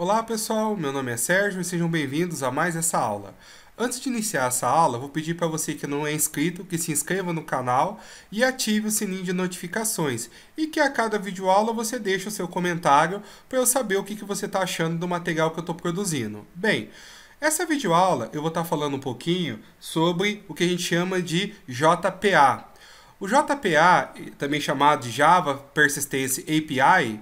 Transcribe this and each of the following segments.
Olá pessoal, meu nome é Sérgio e sejam bem-vindos a mais essa aula. Antes de iniciar essa aula, vou pedir para você que não é inscrito que se inscreva no canal e ative o sininho de notificações e que a cada videoaula você deixe o seu comentário para eu saber o que, que você está achando do material que eu estou produzindo. Bem, essa videoaula eu vou estar tá falando um pouquinho sobre o que a gente chama de JPA. O JPA, também chamado de Java Persistence API,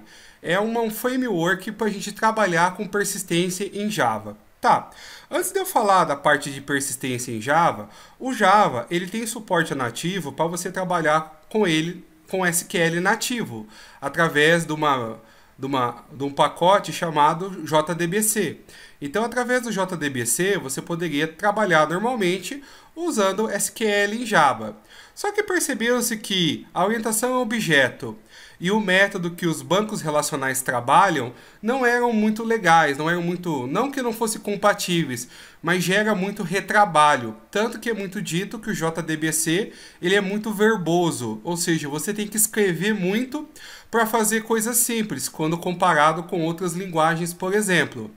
é uma, um framework para a gente trabalhar com persistência em Java. Tá, antes de eu falar da parte de persistência em Java, o Java ele tem suporte nativo para você trabalhar com ele com SQL nativo, através de uma de, uma, de um pacote chamado JDBC. Então, através do JDBC, você poderia trabalhar normalmente usando SQL em Java. Só que percebeu se que a orientação a é objeto e o método que os bancos relacionais trabalham não eram muito legais, não eram muito, não que não fossem compatíveis, mas gera muito retrabalho, tanto que é muito dito que o JDBC, ele é muito verboso, ou seja, você tem que escrever muito para fazer coisas simples, quando comparado com outras linguagens, por exemplo.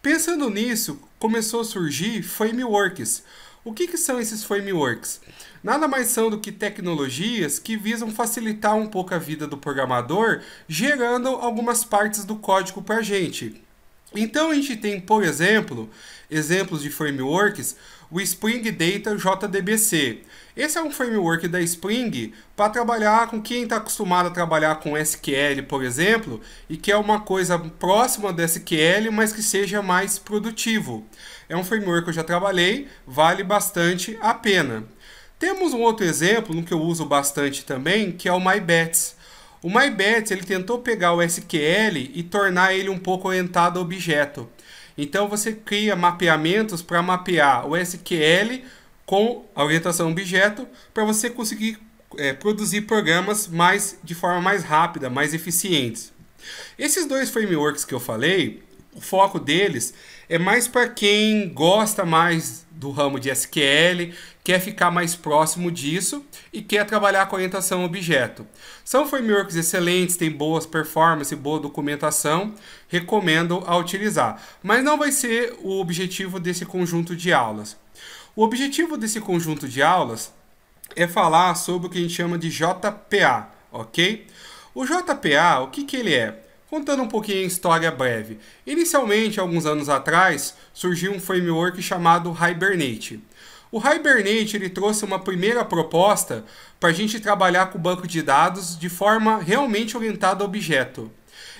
Pensando nisso, começou a surgir frameworks. O que, que são esses frameworks? nada mais são do que tecnologias que visam facilitar um pouco a vida do programador, gerando algumas partes do código para a gente. Então a gente tem, por exemplo, exemplos de frameworks, o Spring Data JDBC. Esse é um framework da Spring para trabalhar com quem está acostumado a trabalhar com SQL, por exemplo, e que é uma coisa próxima do SQL, mas que seja mais produtivo. É um framework que eu já trabalhei, vale bastante a pena. Temos um outro exemplo, um que eu uso bastante também, que é o MyBets. O MyBets ele tentou pegar o SQL e tornar ele um pouco orientado a objeto. Então você cria mapeamentos para mapear o SQL com a orientação objeto para você conseguir é, produzir programas mais de forma mais rápida, mais eficientes. Esses dois frameworks que eu falei, o foco deles é mais para quem gosta mais do ramo de SQL, quer ficar mais próximo disso e quer trabalhar com orientação objeto. São frameworks excelentes, têm boas performances, boa documentação, recomendo a utilizar. Mas não vai ser o objetivo desse conjunto de aulas. O objetivo desse conjunto de aulas é falar sobre o que a gente chama de JPA, ok? O JPA, o que, que ele é? contando um pouquinho a história breve. Inicialmente, alguns anos atrás, surgiu um framework chamado Hibernate. O Hibernate ele trouxe uma primeira proposta para a gente trabalhar com o banco de dados de forma realmente orientada a objeto.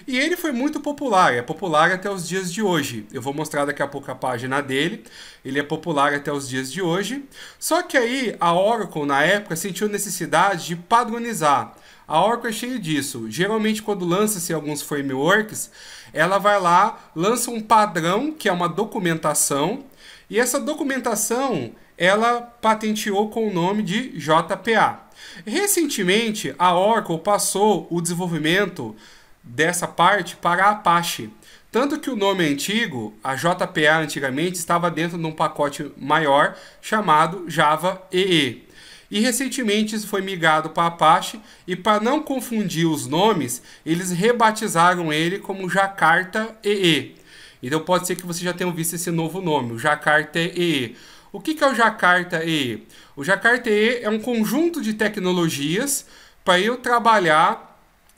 E ele foi muito popular, é popular até os dias de hoje. Eu vou mostrar daqui a pouco a página dele. Ele é popular até os dias de hoje. Só que aí a Oracle, na época, sentiu necessidade de padronizar. A Oracle é cheia disso. Geralmente, quando lança-se alguns frameworks, ela vai lá, lança um padrão, que é uma documentação, e essa documentação ela patenteou com o nome de JPA. Recentemente, a Oracle passou o desenvolvimento dessa parte para a Apache. Tanto que o nome antigo, a JPA antigamente, estava dentro de um pacote maior chamado Java EE. E recentemente isso foi migrado para Apache e para não confundir os nomes, eles rebatizaram ele como Jakarta EE. Então pode ser que você já tenha visto esse novo nome, o Jakarta EE. O que é o Jakarta EE? O Jakarta EE é um conjunto de tecnologias para eu trabalhar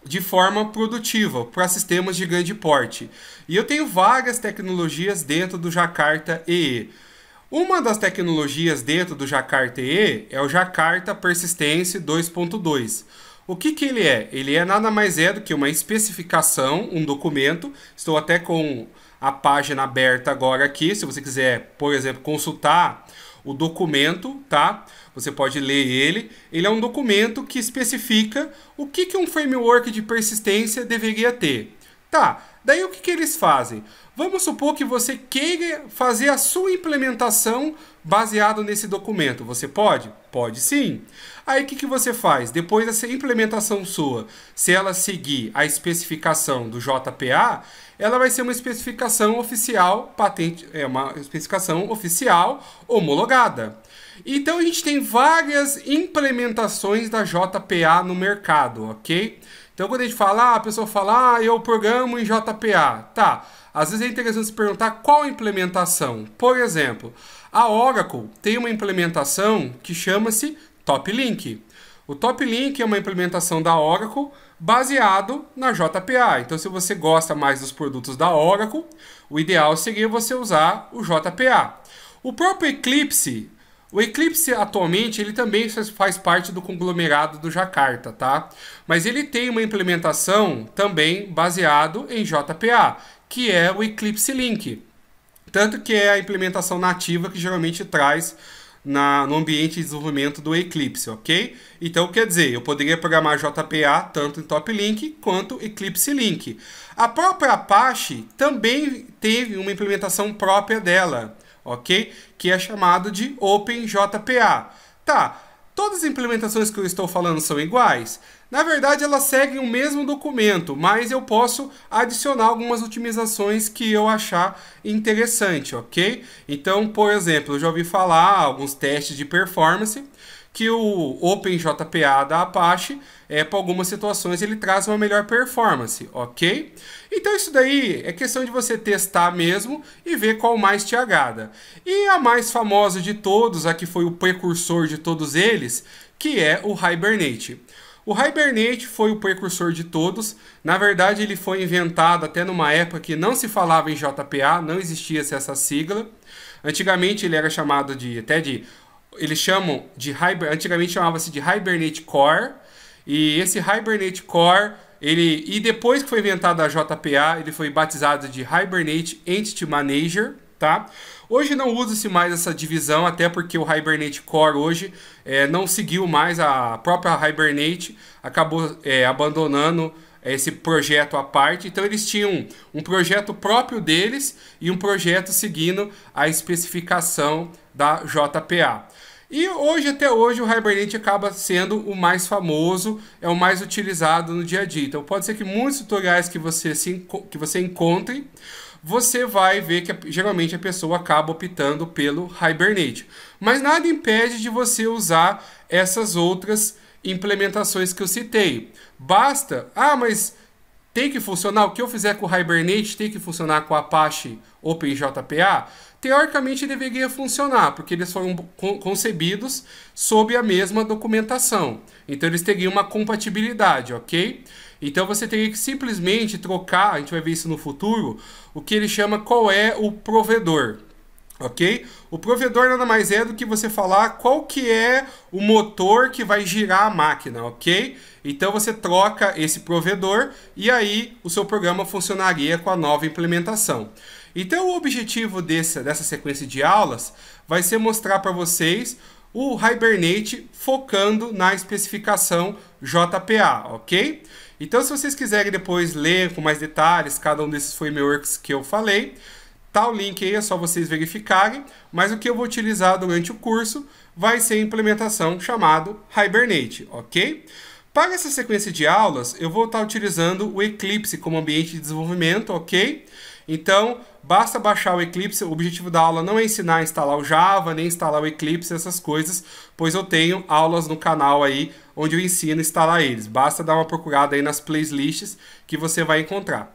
de forma produtiva para sistemas de grande porte. E eu tenho várias tecnologias dentro do Jakarta EE. Uma das tecnologias dentro do Jakarta EE é o Jakarta Persistence 2.2. O que, que ele é? Ele é nada mais é do que uma especificação, um documento. Estou até com a página aberta agora aqui, se você quiser, por exemplo, consultar o documento, tá? Você pode ler ele. Ele é um documento que especifica o que, que um framework de persistência deveria ter. Tá, Daí o que, que eles fazem? Vamos supor que você queira fazer a sua implementação baseado nesse documento. Você pode? Pode sim. Aí o que, que você faz? Depois dessa implementação sua, se ela seguir a especificação do JPA, ela vai ser uma especificação oficial, patente, é uma especificação oficial homologada. Então a gente tem várias implementações da JPA no mercado, ok? Então, quando a gente fala, ah, a pessoa fala, ah, eu programo em JPA. Tá, às vezes é interessante se perguntar qual implementação. Por exemplo, a Oracle tem uma implementação que chama-se TopLink. O TopLink é uma implementação da Oracle baseado na JPA. Então, se você gosta mais dos produtos da Oracle, o ideal seria você usar o JPA. O próprio Eclipse o eclipse atualmente ele também faz parte do conglomerado do Jakarta, tá? Mas ele tem uma implementação também baseado em JPA, que é o Eclipse Link. Tanto que é a implementação nativa que geralmente traz na, no ambiente de desenvolvimento do Eclipse, ok? Então, quer dizer, eu poderia programar JPA tanto em Top Link quanto Eclipse Link. A própria Apache também teve uma implementação própria dela, ok? Que é chamado de OpenJPA. Tá, todas as implementações que eu estou falando são iguais? Na verdade, elas seguem o mesmo documento, mas eu posso adicionar algumas otimizações que eu achar interessante, ok? Então, por exemplo, eu já ouvi falar alguns testes de performance que o OpenJPA da Apache, é, para algumas situações, ele traz uma melhor performance, ok? Então isso daí é questão de você testar mesmo e ver qual mais te agrada. E a mais famosa de todos, a que foi o precursor de todos eles, que é o Hibernate. O Hibernate foi o precursor de todos. Na verdade, ele foi inventado até numa época que não se falava em JPA, não existia essa sigla. Antigamente ele era chamado de até de eles chamam de Hiber, antigamente chamava-se de Hibernate Core, e esse Hibernate Core, ele e depois que foi inventada a JPA, ele foi batizado de Hibernate Entity Manager, tá? Hoje não usa-se mais essa divisão, até porque o Hibernate Core hoje é, não seguiu mais a própria Hibernate, acabou é, abandonando esse projeto à parte. Então eles tinham um projeto próprio deles e um projeto seguindo a especificação da JPA. E hoje até hoje o Hibernate acaba sendo o mais famoso, é o mais utilizado no dia a dia. Então pode ser que muitos tutoriais que você, se, que você encontre, você vai ver que geralmente a pessoa acaba optando pelo Hibernate. Mas nada impede de você usar essas outras implementações que eu citei. Basta, ah, mas tem que funcionar, o que eu fizer com o Hibernate tem que funcionar com o Apache OpenJPA? Teoricamente deveria funcionar, porque eles foram concebidos sob a mesma documentação. Então eles teriam uma compatibilidade, ok? Então você teria que simplesmente trocar, a gente vai ver isso no futuro, o que ele chama qual é o provedor. Ok? O provedor nada mais é do que você falar qual que é o motor que vai girar a máquina, ok? Então você troca esse provedor e aí o seu programa funcionaria com a nova implementação. Então o objetivo desse, dessa sequência de aulas vai ser mostrar para vocês o Hibernate focando na especificação JPA, ok? Então se vocês quiserem depois ler com mais detalhes cada um desses frameworks que eu falei, Tá o link aí, é só vocês verificarem, mas o que eu vou utilizar durante o curso vai ser a implementação chamado Hibernate, ok? Para essa sequência de aulas, eu vou estar tá utilizando o Eclipse como ambiente de desenvolvimento, ok? Então, basta baixar o Eclipse. O objetivo da aula não é ensinar a instalar o Java, nem instalar o Eclipse, essas coisas, pois eu tenho aulas no canal aí onde eu ensino a instalar eles. Basta dar uma procurada aí nas playlists que você vai encontrar.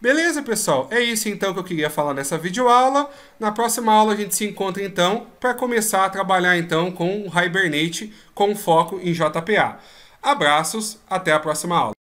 Beleza, pessoal? É isso então que eu queria falar nessa videoaula. Na próxima aula a gente se encontra então para começar a trabalhar então com o Hibernate com foco em JPA. Abraços, até a próxima aula.